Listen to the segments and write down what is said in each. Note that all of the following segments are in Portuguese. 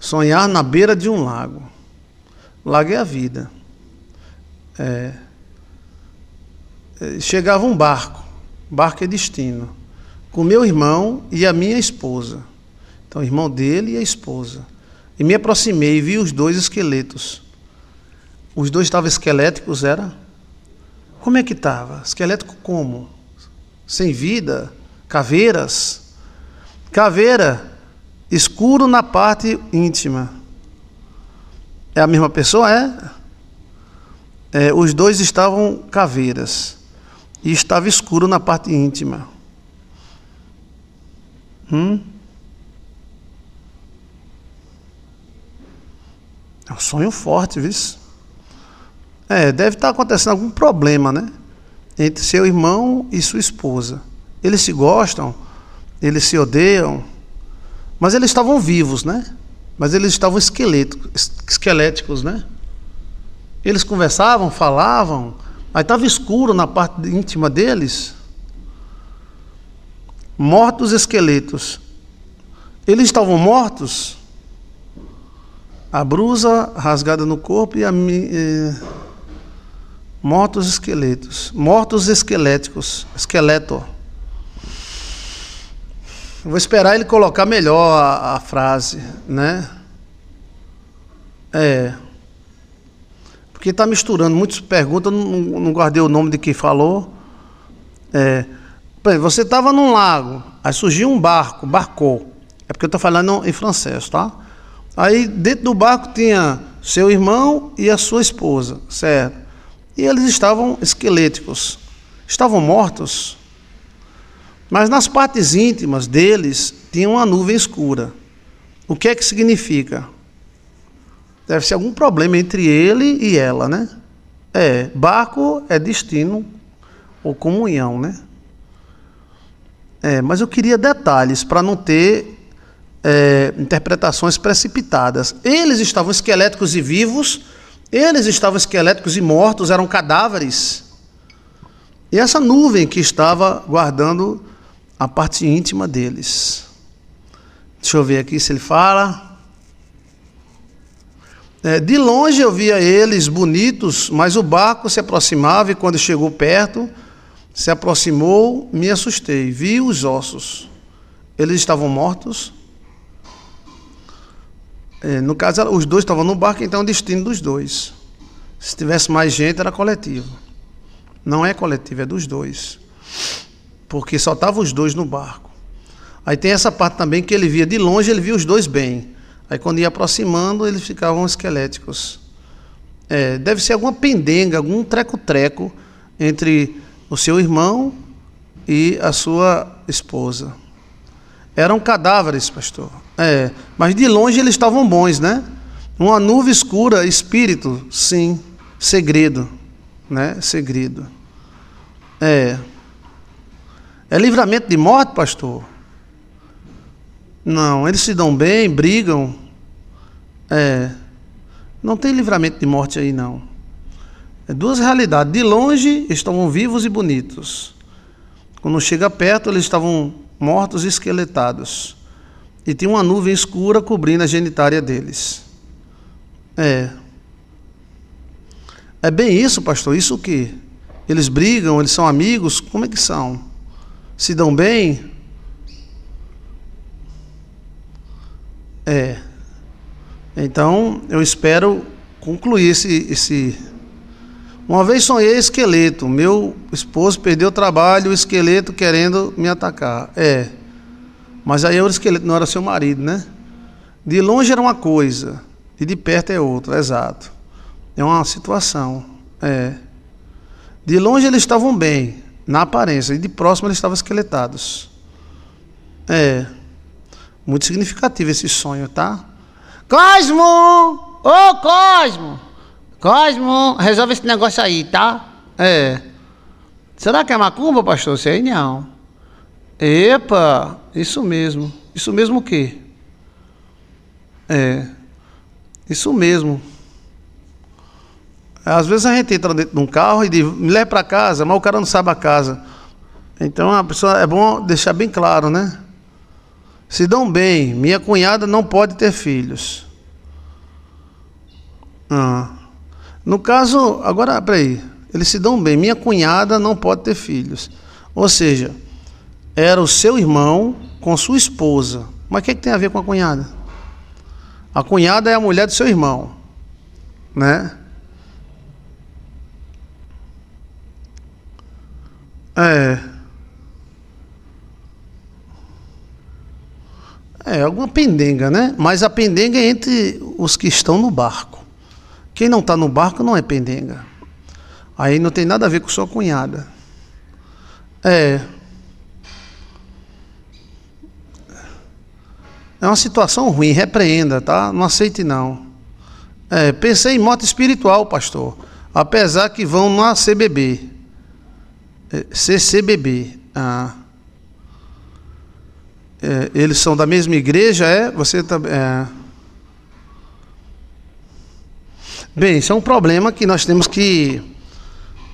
Sonhar na beira de um lago. Lago é a vida. É, é. Chegava um barco, barco é destino, com meu irmão e a minha esposa. Então, irmão dele e a esposa. E me aproximei e vi os dois esqueletos. Os dois estavam esqueléticos, era? Como é que estava? Esquelético como? Sem vida? Caveiras? Caveira escuro na parte íntima. É a mesma pessoa? É? é? os dois estavam caveiras e estava escuro na parte íntima. Hum? É um sonho forte, viu? É, deve estar acontecendo algum problema, né? Entre seu irmão e sua esposa. Eles se gostam, eles se odeiam mas eles estavam vivos, né? Mas eles estavam esqueléticos, né? Eles conversavam, falavam, mas estava escuro na parte íntima deles. Mortos esqueletos. Eles estavam mortos. A brusa rasgada no corpo e a. E, mortos esqueletos. Mortos esqueléticos. Esqueleto. Eu vou esperar ele colocar melhor a, a frase, né? É. Porque está misturando muitas perguntas, não, não guardei o nome de quem falou. É. Você estava num lago, aí surgiu um barco, barcou. É porque eu estou falando em francês, tá? Aí dentro do barco tinha seu irmão e a sua esposa, certo? E eles estavam esqueléticos. Estavam mortos? Mas nas partes íntimas deles tinha uma nuvem escura. O que é que significa? Deve ser algum problema entre ele e ela, né? É, barco é destino ou comunhão, né? É, mas eu queria detalhes para não ter é, interpretações precipitadas. Eles estavam esqueléticos e vivos, eles estavam esqueléticos e mortos, eram cadáveres. E essa nuvem que estava guardando a parte íntima deles. Deixa eu ver aqui se ele fala. É, de longe eu via eles bonitos, mas o barco se aproximava e quando chegou perto, se aproximou, me assustei. Vi os ossos. Eles estavam mortos. É, no caso, os dois estavam no barco, então é o destino dos dois. Se tivesse mais gente, era coletivo. Não é coletivo, é dos dois porque só estavam os dois no barco. Aí tem essa parte também que ele via de longe, ele via os dois bem. Aí quando ia aproximando, eles ficavam esqueléticos. É, deve ser alguma pendenga, algum treco-treco entre o seu irmão e a sua esposa. Eram cadáveres, pastor. É, mas de longe eles estavam bons, né? Uma nuvem escura, espírito, sim. Segredo, né? Segredo. É. É livramento de morte, pastor? Não, eles se dão bem, brigam. É. Não tem livramento de morte aí, não. É duas realidades. De longe, estavam vivos e bonitos. Quando chega perto, eles estavam mortos e esqueletados. E tinha uma nuvem escura cobrindo a genitária deles. É. É bem isso, pastor. Isso o quê? Eles brigam, eles são amigos? Como é que são? se dão bem? É. Então, eu espero concluir esse, esse. Uma vez sonhei esqueleto. Meu esposo perdeu o trabalho, o esqueleto querendo me atacar. É. Mas aí o esqueleto, não era seu marido, né? De longe era uma coisa, e de perto é outra, exato. É uma situação. É. De longe eles estavam bem, na aparência, e de próximo eles estavam esqueletados. É. Muito significativo esse sonho, tá? Cosmo! Ô, oh, Cosmo! Cosmo, resolve esse negócio aí, tá? É. Será que é macumba, pastor? aí não. Epa, isso mesmo. Isso mesmo o quê? É. Isso mesmo. Às vezes a gente entra dentro de um carro e diz, me leva para casa, mas o cara não sabe a casa. Então a pessoa é bom deixar bem claro, né? Se dão bem, minha cunhada não pode ter filhos. Ah. No caso, agora, peraí, eles se dão bem, minha cunhada não pode ter filhos. Ou seja, era o seu irmão com sua esposa. Mas o que, é que tem a ver com a cunhada? A cunhada é a mulher do seu irmão, né? É. É, alguma pendenga, né? Mas a pendenga é entre os que estão no barco. Quem não está no barco não é pendenga. Aí não tem nada a ver com sua cunhada. É. É uma situação ruim, repreenda, tá? Não aceite não. É, pensei em moto espiritual, pastor. Apesar que vão nascer CBB. CCBB. Ah. É, eles são da mesma igreja, é? Você também. Tá, é. Bem, isso é um problema que nós temos que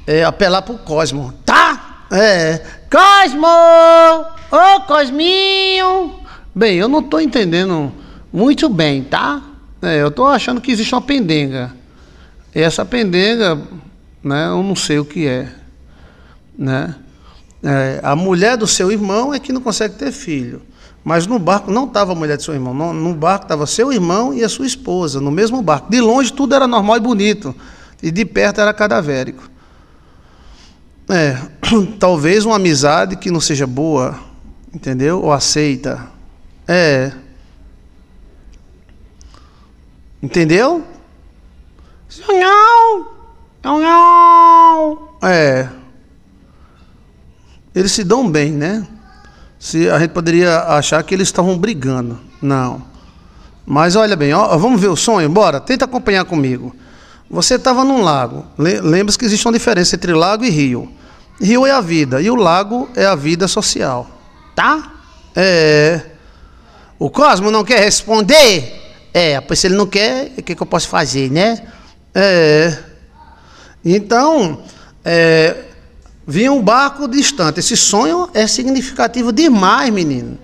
é, apelar para o Cosmo. Tá? É. Cosmo! Ô, Cosminho! Bem, eu não estou entendendo muito bem, tá? É, eu estou achando que existe uma pendenga. E essa pendenga, né, eu não sei o que é. Né? É, a mulher do seu irmão é que não consegue ter filho. Mas no barco não estava a mulher do seu irmão, no barco estava seu irmão e a sua esposa, no mesmo barco. De longe tudo era normal e bonito, e de perto era cadavérico. É, talvez uma amizade que não seja boa, entendeu? Ou aceita. É. Entendeu? Não, não. É eles se dão bem, né? Se a gente poderia achar que eles estavam brigando. Não. Mas olha bem, ó, vamos ver o sonho? Bora, tenta acompanhar comigo. Você estava num lago. Lembra-se que existe uma diferença entre lago e rio. Rio é a vida e o lago é a vida social. Tá? É. O Cosmo não quer responder? É, pois se ele não quer, o que, que eu posso fazer, né? É. Então, é, Vinha um barco distante. Esse sonho é significativo demais, menino.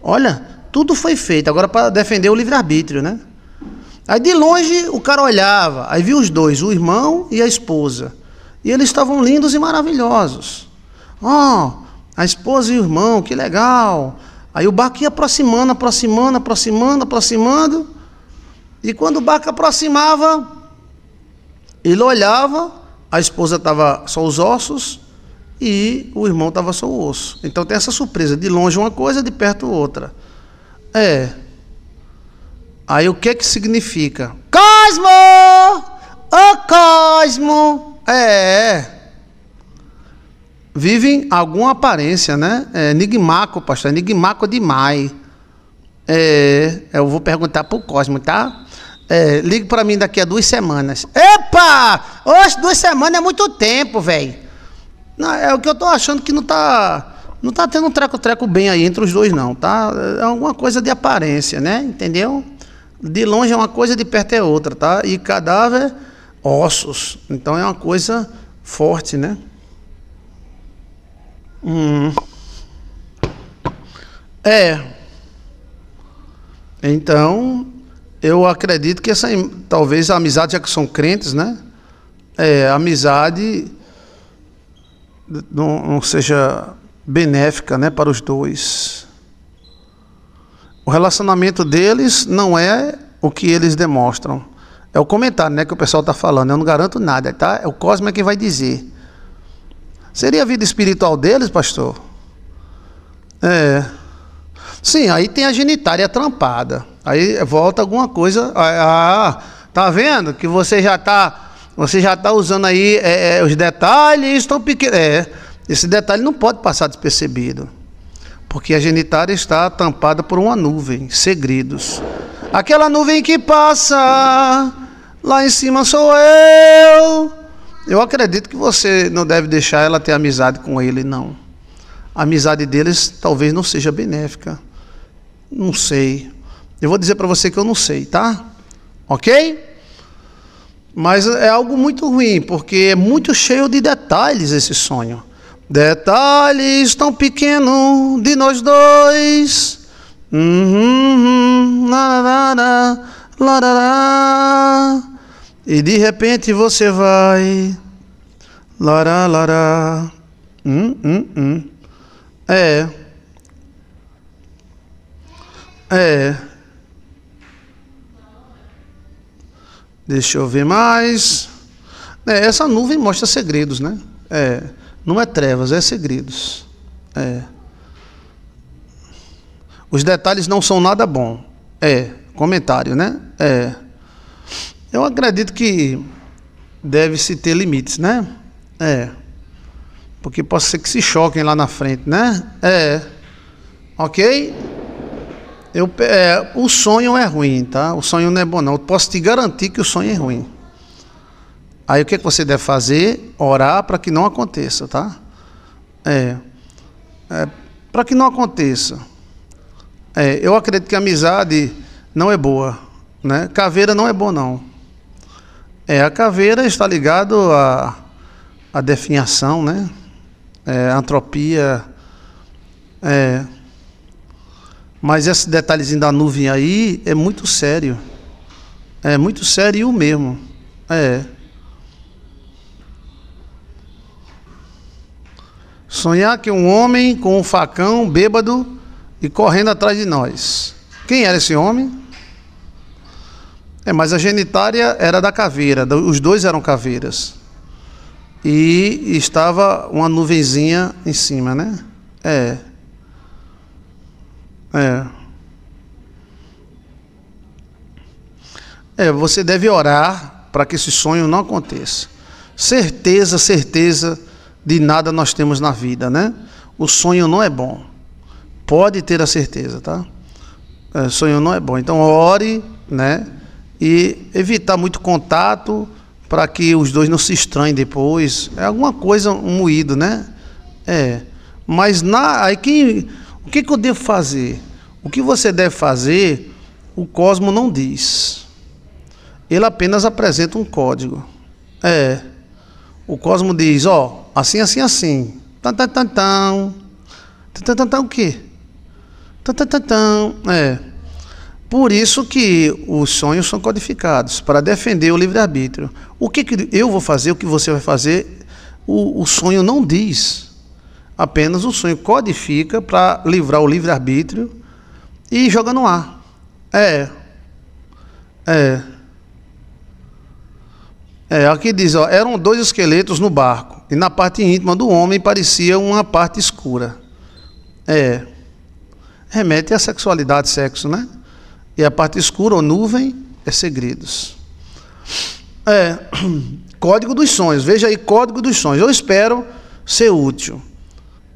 Olha, tudo foi feito agora para defender o livre-arbítrio, né? Aí de longe o cara olhava, aí viu os dois, o irmão e a esposa. E eles estavam lindos e maravilhosos. Ó, oh, a esposa e o irmão, que legal. Aí o barco ia aproximando, aproximando, aproximando, aproximando. E quando o barco aproximava, ele olhava, a esposa estava só os ossos e o irmão estava só o osso. Então tem essa surpresa, de longe uma coisa, de perto outra. É. Aí o que é que significa? Cosmo! O cosmo! É. é. Vivem alguma aparência, né? É, enigmaco, pastor. Enigmaco demais. É, é, eu vou perguntar pro Cosmo, tá? É, ligue para mim daqui a duas semanas. Epa! Hoje, duas semanas é muito tempo, velho. Não, é o que eu tô achando que não tá. Não tá tendo um treco-treco bem aí entre os dois, não, tá? É alguma coisa de aparência, né? Entendeu? De longe é uma coisa, de perto é outra, tá? E cadáver, ossos. Então é uma coisa forte, né? Hum. É. Então, eu acredito que essa, talvez a amizade, já que são crentes, né? É, amizade não, não seja benéfica né, para os dois. O relacionamento deles não é o que eles demonstram. É o comentário né, que o pessoal está falando. Eu não garanto nada, tá? É o Cosme que vai dizer. Seria a vida espiritual deles, pastor? É. Sim, aí tem a genitária trampada. Aí volta alguma coisa. Ah, ah tá vendo que você já está você já está usando aí é, é os detalhes, estão pequenos. É, esse detalhe não pode passar despercebido, porque a genitária está tampada por uma nuvem, segredos. Aquela nuvem que passa, lá em cima sou eu. Eu acredito que você não deve deixar ela ter amizade com ele, não. A amizade deles talvez não seja benéfica. Não sei. Eu vou dizer para você que eu não sei, tá? Ok? Mas é algo muito ruim, porque é muito cheio de detalhes esse sonho. Detalhes tão pequeno de nós dois. Uhum, larará, larará. E de repente você vai. Lará, lará. Hum, hum, hum. É. É. Deixa eu ver mais. É, essa nuvem mostra segredos, né? É, não é trevas, é segredos. É. Os detalhes não são nada bom. É, comentário, né? É. Eu acredito que deve-se ter limites, né? É. Porque pode ser que se choquem lá na frente, né? É. Ok? Eu, é, o sonho é ruim, tá? O sonho não é bom, não. Eu posso te garantir que o sonho é ruim. Aí o que, é que você deve fazer? Orar para que não aconteça, tá? É. é para que não aconteça. É, eu acredito que a amizade não é boa. Né? Caveira não é bom, não. É, a caveira está ligada à, a definhação, né? É, antropia. É, mas esse detalhezinho da nuvem aí é muito sério. É muito sério mesmo. É. Sonhar que um homem com um facão bêbado e correndo atrás de nós. Quem era esse homem? É, mas a genitária era da caveira, os dois eram caveiras. E estava uma nuvenzinha em cima, né? É. É. É, você deve orar para que esse sonho não aconteça. Certeza, certeza de nada nós temos na vida, né? O sonho não é bom. Pode ter a certeza, tá? É, sonho não é bom. Então ore, né? E evitar muito contato para que os dois não se estranhem depois. É alguma coisa um moído, né? É. Mas na, aí quem o que, que eu devo fazer? O que você deve fazer, o Cosmo não diz. Ele apenas apresenta um código. É. O Cosmo diz, ó, assim, assim, assim. Tan, tan, tan, tan. Tan, tan, tan, o quê? Tan, tan, tan, tan. É. Por isso que os sonhos são codificados, para defender o livre-arbítrio. O que, que eu vou fazer, o que você vai fazer, o, o sonho não diz. Apenas o sonho codifica para livrar o livre-arbítrio e joga no ar. É. É. É, aqui diz, ó, eram dois esqueletos no barco, e na parte íntima do homem parecia uma parte escura. É. Remete à sexualidade, sexo, né? E a parte escura ou nuvem é segredos. É. Código dos sonhos. Veja aí, código dos sonhos. Eu espero ser útil.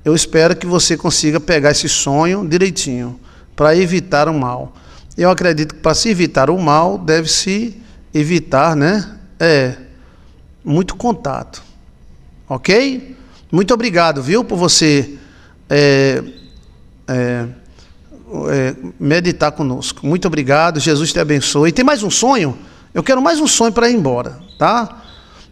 Eu espero que você consiga pegar esse sonho direitinho para evitar o mal. Eu acredito que para se evitar o mal deve-se evitar, né? É muito contato, ok? Muito obrigado, viu, por você é, é, é, meditar conosco. Muito obrigado, Jesus te abençoe. Tem mais um sonho? Eu quero mais um sonho para ir embora, tá?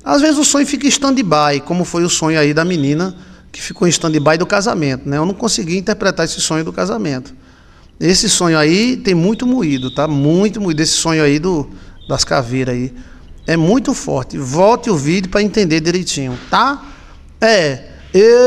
Às vezes o sonho fica stand-by, como foi o sonho aí da menina que ficou em stand-by do casamento, né? Eu não consegui interpretar esse sonho do casamento. Esse sonho aí tem muito moído, tá? Muito moído esse sonho aí do das caveiras aí. É muito forte. Volte o vídeo para entender direitinho, tá? É, eu